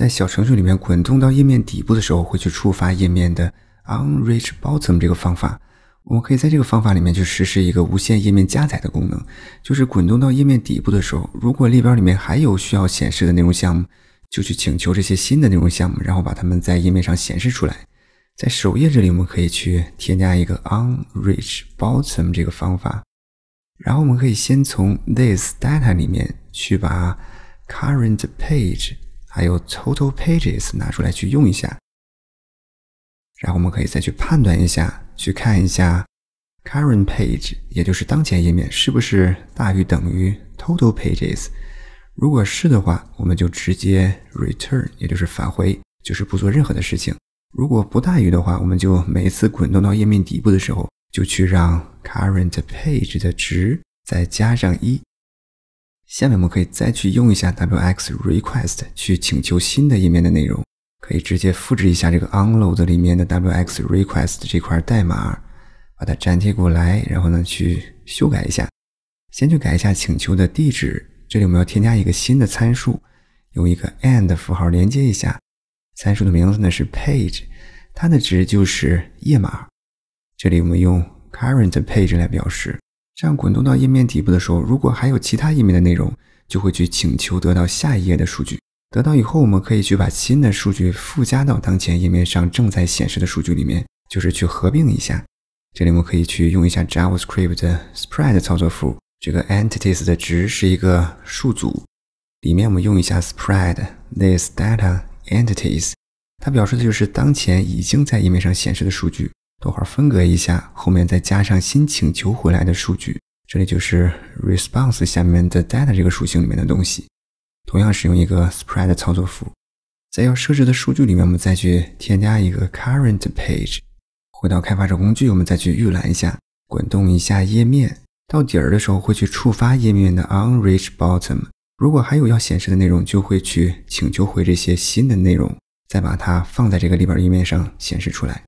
在小程序里面滚动到页面底部的时候，会去触发页面的 onReachBottom 这个方法。我们可以在这个方法里面去实施一个无限页面加载的功能。就是滚动到页面底部的时候，如果列表里面还有需要显示的内容项目，就去请求这些新的内容项目，然后把它们在页面上显示出来。在首页这里，我们可以去添加一个 onReachBottom 这个方法。然后我们可以先从 this data 里面去把 current page。还有 total pages 拿出来去用一下，然后我们可以再去判断一下，去看一下 current page，也就是当前页面是不是大于等于 total pages，如果是的话，我们就直接 return，也就是返回，就是不做任何的事情。如果不大于的话，我们就每次滚动到页面底部的时候，就去让 current page 的值再加上一。下面我们可以再去用一下 wx.request 去请求新的页面的内容，可以直接复制一下这个 onload 里面的 wx.request 这块代码，把它粘贴过来，然后呢去修改一下。先去改一下请求的地址，这里我们要添加一个新的参数，用一个 and 符号连接一下。参数的名字呢是 page，它的值就是页码，这里我们用 current page 来表示。这样滚动到页面底部的时候，如果还有其他页面的内容，就会去请求得到下一页的数据。得到以后，我们可以去把新的数据附加到当前页面上正在显示的数据里面，就是去合并一下。这里我们可以去用一下 JavaScript 的 spread 操作符。这个 entities 的值是一个数组，里面我们用一下 spread this data entities，它表示的就是当前已经在页面上显示的数据。逗会儿分隔一下，后面再加上新请求回来的数据，这里就是 response 下面的 data 这个属性里面的东西。同样使用一个 spread 操作符，在要设置的数据里面，我们再去添加一个 current page。回到开发者工具，我们再去预览一下，滚动一下页面，到底儿的时候会去触发页面的 on reach bottom。如果还有要显示的内容，就会去请求回这些新的内容，再把它放在这个里边页面上显示出来。